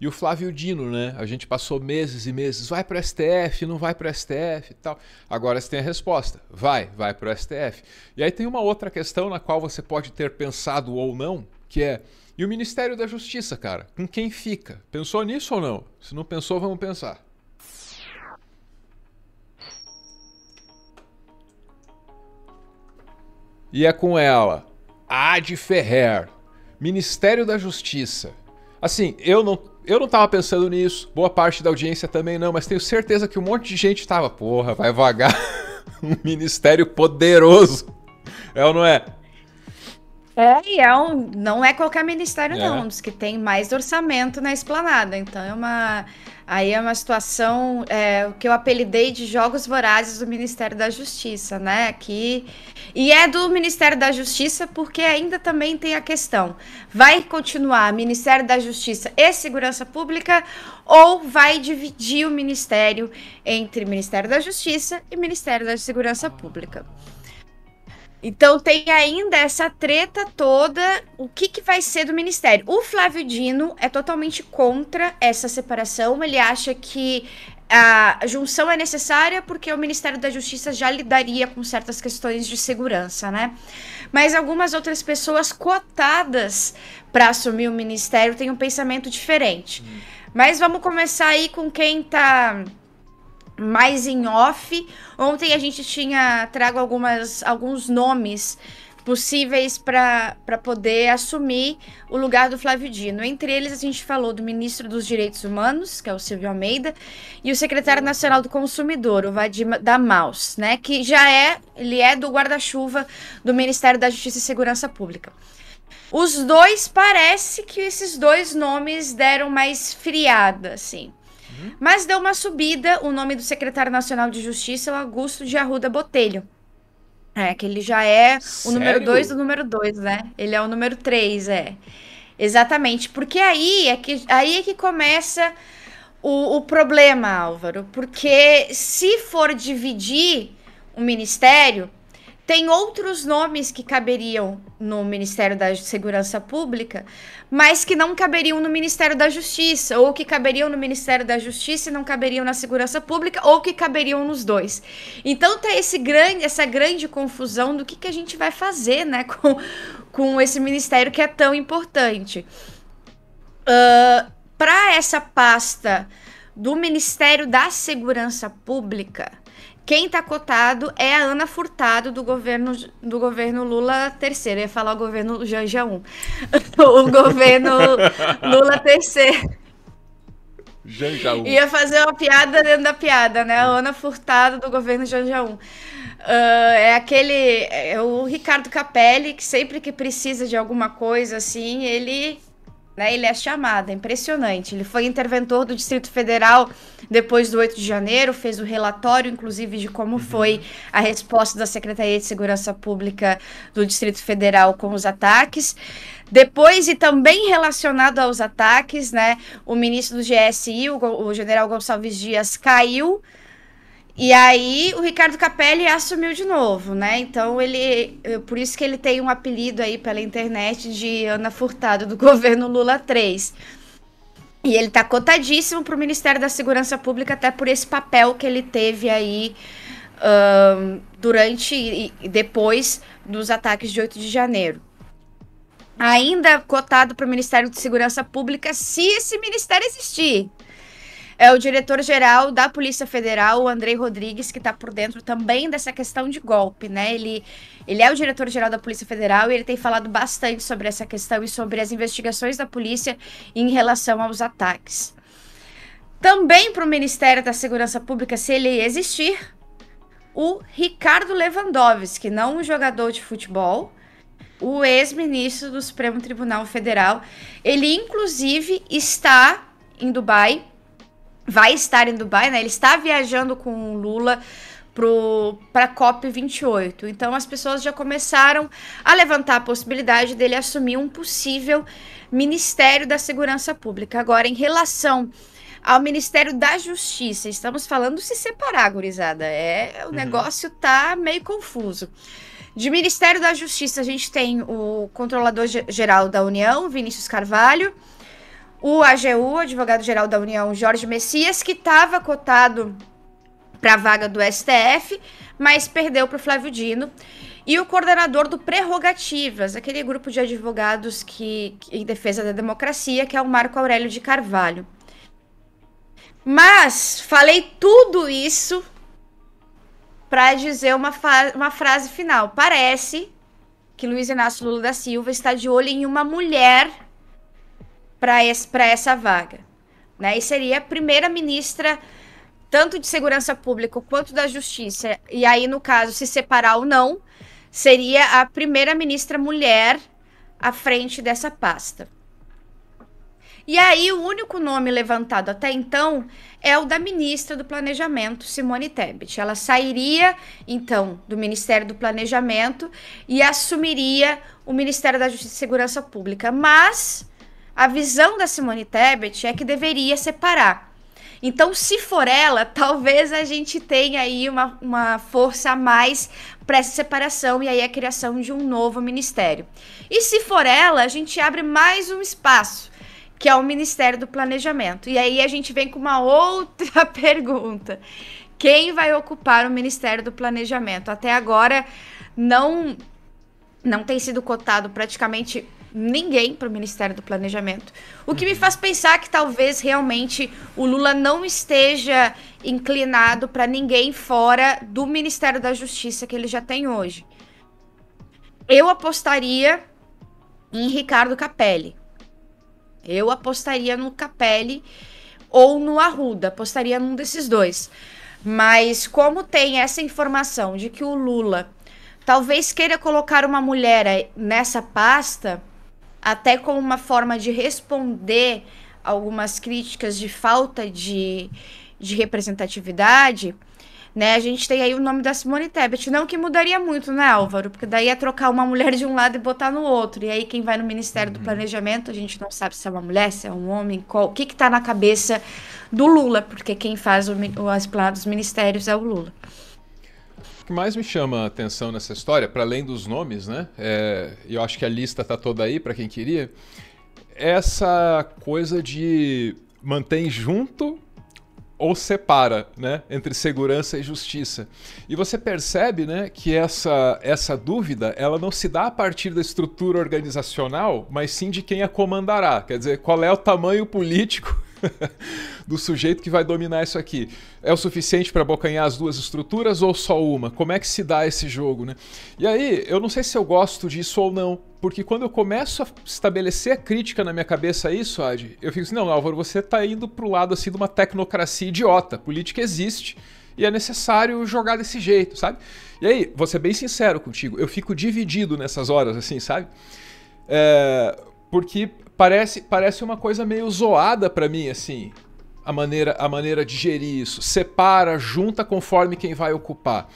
e o Flávio Dino, né? A gente passou meses e meses, vai para o STF, não vai para o STF e tal. Agora você tem a resposta, vai, vai para o STF. E aí tem uma outra questão na qual você pode ter pensado ou não, que é, e o Ministério da Justiça, cara? Com quem fica? Pensou nisso ou não? Se não pensou, vamos pensar. E é com ela, Ad Ferrer, Ministério da Justiça. Assim, eu não, eu não tava pensando nisso, boa parte da audiência também não, mas tenho certeza que um monte de gente tava, porra, vai vagar um ministério poderoso. É ou não é? É, e é um, não é qualquer ministério, é. não, um dos que tem mais orçamento na esplanada. Então é uma. Aí é uma situação é, que eu apelidei de Jogos Vorazes do Ministério da Justiça, né? Que, e é do Ministério da Justiça porque ainda também tem a questão: vai continuar Ministério da Justiça e Segurança Pública ou vai dividir o Ministério entre Ministério da Justiça e Ministério da Segurança Pública? Então tem ainda essa treta toda, o que, que vai ser do ministério. O Flávio Dino é totalmente contra essa separação, ele acha que a junção é necessária porque o Ministério da Justiça já lidaria com certas questões de segurança, né? Mas algumas outras pessoas cotadas para assumir o ministério têm um pensamento diferente. Hum. Mas vamos começar aí com quem está mais em off. Ontem a gente tinha trago algumas alguns nomes possíveis para poder assumir o lugar do Flávio Dino. Entre eles, a gente falou do ministro dos Direitos Humanos, que é o Silvio Almeida, e o secretário nacional do Consumidor, o Vadim Damaus, né, que já é, ele é do guarda-chuva do Ministério da Justiça e Segurança Pública. Os dois, parece que esses dois nomes deram mais friada, assim. Mas deu uma subida o nome do secretário nacional de justiça, é o Augusto de Arruda Botelho. É, que ele já é Sério? o número dois do número dois né? Ele é o número três é. Exatamente. Porque aí é que, aí é que começa o, o problema, Álvaro. Porque se for dividir o ministério, tem outros nomes que caberiam no Ministério da Segurança Pública, mas que não caberiam no Ministério da Justiça, ou que caberiam no Ministério da Justiça e não caberiam na Segurança Pública, ou que caberiam nos dois. Então tem tá esse grande, essa grande confusão do que, que a gente vai fazer né, com, com esse ministério que é tão importante. Uh, Para essa pasta do Ministério da Segurança Pública quem está cotado é a Ana Furtado do governo do governo Lula terceiro. Eu ia falar o governo Janja 1. o governo Lula terceiro. Janjaú. Ia fazer uma piada dentro da piada, né? A hum. Ana Furtado do governo Janjaú. Uh, ah, é aquele. É o Ricardo Capelli, que sempre que precisa de alguma coisa assim, ele né? Ele é chamado, é impressionante. Ele foi interventor do Distrito Federal depois do 8 de janeiro, fez o relatório, inclusive, de como uhum. foi a resposta da Secretaria de Segurança Pública do Distrito Federal com os ataques. Depois, e também relacionado aos ataques, né, o ministro do GSI, o, o general Gonçalves Dias, caiu e aí o Ricardo Capelli assumiu de novo, né? Então ele, por isso que ele tem um apelido aí pela internet de Ana Furtado do governo Lula 3. E ele tá cotadíssimo para o Ministério da Segurança Pública até por esse papel que ele teve aí um, durante e depois dos ataques de 8 de janeiro. Ainda cotado para o Ministério de Segurança Pública, se esse ministério existir é o diretor-geral da Polícia Federal, o Andrei Rodrigues, que está por dentro também dessa questão de golpe, né? Ele, ele é o diretor-geral da Polícia Federal e ele tem falado bastante sobre essa questão e sobre as investigações da polícia em relação aos ataques. Também para o Ministério da Segurança Pública, se ele existir, o Ricardo Lewandowski, não um jogador de futebol, o ex-ministro do Supremo Tribunal Federal. Ele, inclusive, está em Dubai vai estar em Dubai, né? Ele está viajando com o Lula para a COP28. Então as pessoas já começaram a levantar a possibilidade dele assumir um possível Ministério da Segurança Pública. Agora, em relação ao Ministério da Justiça, estamos falando se separar, gurizada. É, o uhum. negócio tá meio confuso. De Ministério da Justiça, a gente tem o Controlador Geral da União, Vinícius Carvalho o AGU, advogado-geral da União, Jorge Messias, que estava cotado para a vaga do STF, mas perdeu para o Flávio Dino. E o coordenador do Prerrogativas, aquele grupo de advogados que, em defesa da democracia, que é o Marco Aurélio de Carvalho. Mas falei tudo isso para dizer uma, uma frase final. Parece que Luiz Inácio Lula da Silva está de olho em uma mulher para essa vaga. Né? E seria a primeira ministra, tanto de segurança pública quanto da justiça, e aí, no caso, se separar ou não, seria a primeira ministra mulher à frente dessa pasta. E aí, o único nome levantado até então é o da ministra do Planejamento, Simone Tebet. Ela sairia, então, do Ministério do Planejamento e assumiria o Ministério da Justiça e Segurança Pública. Mas a visão da Simone Tebet é que deveria separar. Então, se for ela, talvez a gente tenha aí uma, uma força a mais para essa separação e aí a criação de um novo ministério. E se for ela, a gente abre mais um espaço, que é o Ministério do Planejamento. E aí a gente vem com uma outra pergunta: quem vai ocupar o Ministério do Planejamento? Até agora não não tem sido cotado praticamente ninguém para o Ministério do Planejamento. O que me faz pensar que talvez realmente o Lula não esteja inclinado para ninguém fora do Ministério da Justiça que ele já tem hoje. Eu apostaria em Ricardo Capelli. Eu apostaria no Capelli ou no Arruda, apostaria num desses dois. Mas como tem essa informação de que o Lula talvez queira colocar uma mulher nessa pasta, até como uma forma de responder algumas críticas de falta de, de representatividade, né? A gente tem aí o nome da Simone Tebet, não que mudaria muito, né, Álvaro? Porque daí é trocar uma mulher de um lado e botar no outro. E aí quem vai no Ministério uhum. do Planejamento, a gente não sabe se é uma mulher, se é um homem, qual, o que que tá na cabeça do Lula, porque quem faz o, o, as planos dos ministérios é o Lula que mais me chama a atenção nessa história, para além dos nomes, né? É, eu acho que a lista tá toda aí para quem queria. É essa coisa de mantém junto ou separa, né, entre segurança e justiça. E você percebe, né, que essa essa dúvida, ela não se dá a partir da estrutura organizacional, mas sim de quem a comandará. Quer dizer, qual é o tamanho político do sujeito que vai dominar isso aqui. É o suficiente para abocanhar as duas estruturas ou só uma? Como é que se dá esse jogo, né? E aí, eu não sei se eu gosto disso ou não, porque quando eu começo a estabelecer a crítica na minha cabeça a isso, Ad, eu fico assim, não, Álvaro, você está indo pro lado assim de uma tecnocracia idiota. Política existe e é necessário jogar desse jeito, sabe? E aí, vou ser bem sincero contigo, eu fico dividido nessas horas, assim, sabe? É, porque parece, parece uma coisa meio zoada para mim, assim, a maneira, a maneira de gerir isso. Separa, junta conforme quem vai ocupar.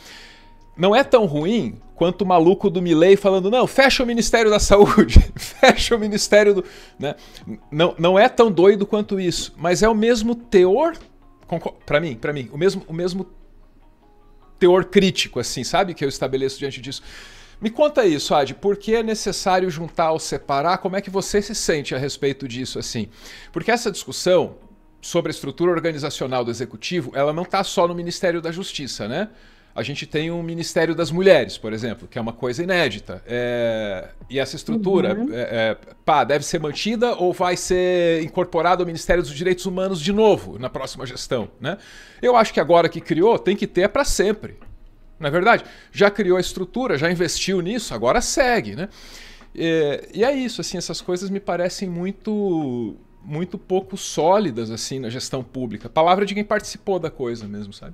Não é tão ruim quanto o maluco do Milley falando, não, fecha o Ministério da Saúde, fecha o Ministério do. Né? Não, não é tão doido quanto isso, mas é o mesmo teor. para mim, para mim, o mesmo, o mesmo teor crítico, assim, sabe? Que eu estabeleço diante disso. Me conta isso, Ad, por que é necessário juntar ou separar? Como é que você se sente a respeito disso assim? Porque essa discussão sobre a estrutura organizacional do executivo, ela não está só no Ministério da Justiça, né? A gente tem um Ministério das Mulheres, por exemplo, que é uma coisa inédita. É... E essa estrutura, uhum. é, é, pá, deve ser mantida ou vai ser incorporada ao Ministério dos Direitos Humanos de novo na próxima gestão, né? Eu acho que agora que criou, tem que ter para sempre na é verdade? Já criou a estrutura, já investiu nisso, agora segue, né? É, e é isso, assim, essas coisas me parecem muito muito pouco sólidas assim na gestão pública. Palavra de quem participou da coisa mesmo, sabe?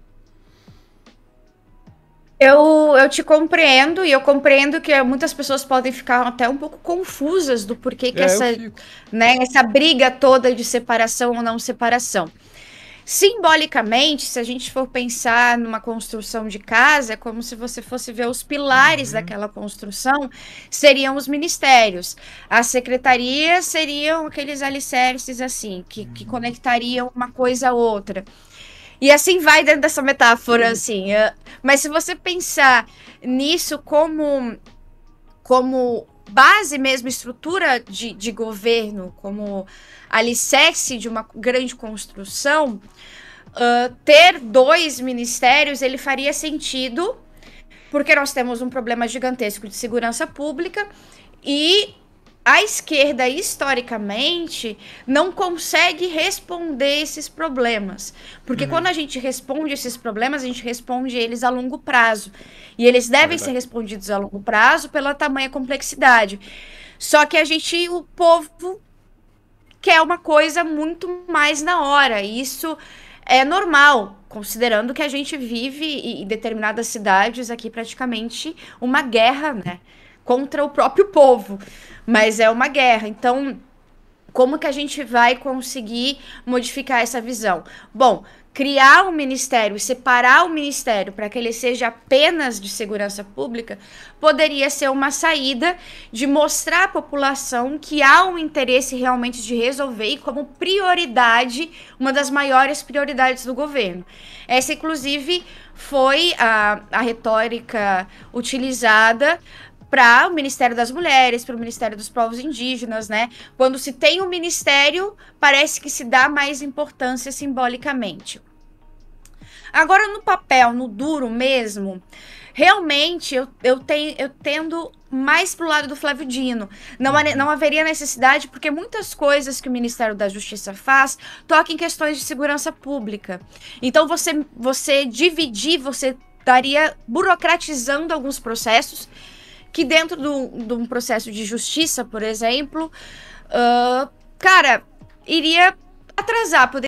Eu, eu te compreendo e eu compreendo que muitas pessoas podem ficar até um pouco confusas do porquê que é, essa, né, essa briga toda de separação ou não separação. Simbolicamente, se a gente for pensar numa construção de casa, é como se você fosse ver os pilares uhum. daquela construção, seriam os ministérios. As secretarias seriam aqueles alicerces assim, que, uhum. que conectariam uma coisa a outra. E assim vai dentro dessa metáfora, uhum. assim. Eh, mas se você pensar nisso como, como base mesmo, estrutura de, de governo, como alicerce de uma grande construção, uh, ter dois ministérios ele faria sentido, porque nós temos um problema gigantesco de segurança pública e a esquerda, historicamente, não consegue responder esses problemas. Porque uhum. quando a gente responde esses problemas, a gente responde eles a longo prazo. E eles devem ser respondidos a longo prazo pela tamanha complexidade. Só que a gente, o povo, quer uma coisa muito mais na hora. E isso é normal, considerando que a gente vive em determinadas cidades aqui praticamente uma guerra, né? Contra o próprio povo. Mas é uma guerra. Então, como que a gente vai conseguir modificar essa visão? Bom, criar um ministério, separar o ministério para que ele seja apenas de segurança pública, poderia ser uma saída de mostrar à população que há um interesse realmente de resolver e como prioridade, uma das maiores prioridades do governo. Essa, inclusive, foi a, a retórica utilizada para o Ministério das Mulheres, para o Ministério dos Povos Indígenas, né? Quando se tem um ministério, parece que se dá mais importância simbolicamente. Agora, no papel, no duro mesmo, realmente eu, eu, tenho, eu tendo mais pro lado do Flávio Dino. Não, uhum. não haveria necessidade, porque muitas coisas que o Ministério da Justiça faz tocam em questões de segurança pública. Então, você, você dividir, você estaria burocratizando alguns processos que dentro de um, processo de justiça, por exemplo, uh, cara, iria atrasar, poderia